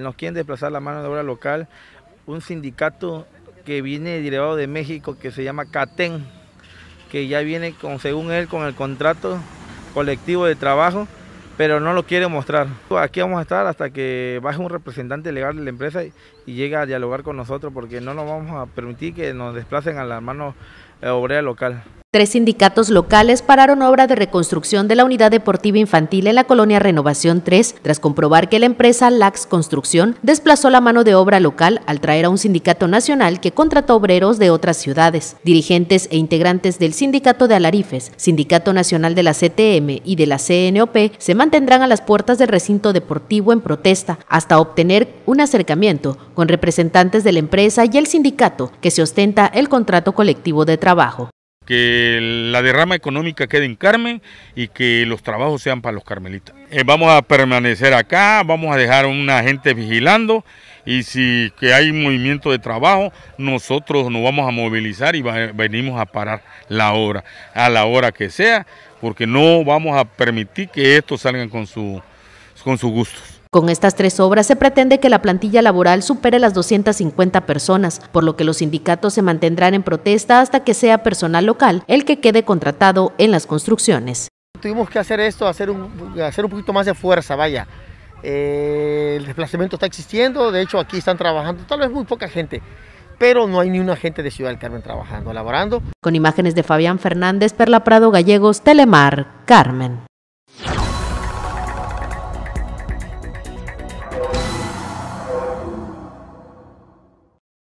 Nos quieren desplazar la mano de obra local, un sindicato que viene derivado de México que se llama CATEN, que ya viene según él con el contrato colectivo de trabajo, pero no lo quiere mostrar. Aquí vamos a estar hasta que baje un representante legal de la empresa y, llegue a dialogar con nosotros porque no nos vamos a permitir que nos desplacen a la mano eh, obrera local. Tres sindicatos locales pararon obra de reconstrucción de la unidad deportiva infantil en la colonia Renovación 3 tras comprobar que la empresa Lax Construcción desplazó la mano de obra local al traer a un sindicato nacional que contrató obreros de otras ciudades. Dirigentes e integrantes del Sindicato de Alarifes, Sindicato Nacional de la CTM y de la CNOP se mantendrán a las puertas del recinto deportivo en protesta hasta obtener un acercamiento con representantes de la empresa y el sindicato que se ostenta el contrato colectivo de trabajo. Que la derrama económica quede en Carmen y que los trabajos sean para los carmelitas. Eh, vamos a permanecer acá, vamos a dejar a una gente vigilando y si que hay movimiento de trabajo, nosotros nos vamos a movilizar y venimos a parar la obra, a la hora que sea, porque no vamos a permitir que estos salgan con sus gustos. Con estas tres obras se pretende que la plantilla laboral supere las 250 personas, por lo que los sindicatos se mantendrán en protesta hasta que sea personal local el que quede contratado en las construcciones. Tuvimos que hacer esto, hacer un, hacer un poquito más de fuerza, vaya. Eh, el desplazamiento está existiendo, de hecho aquí están trabajando, tal vez muy poca gente, pero no hay ni una gente de Ciudad del Carmen trabajando, laborando. Con imágenes de Fabián Fernández, Perla Prado Gallegos, Telemar, Carmen.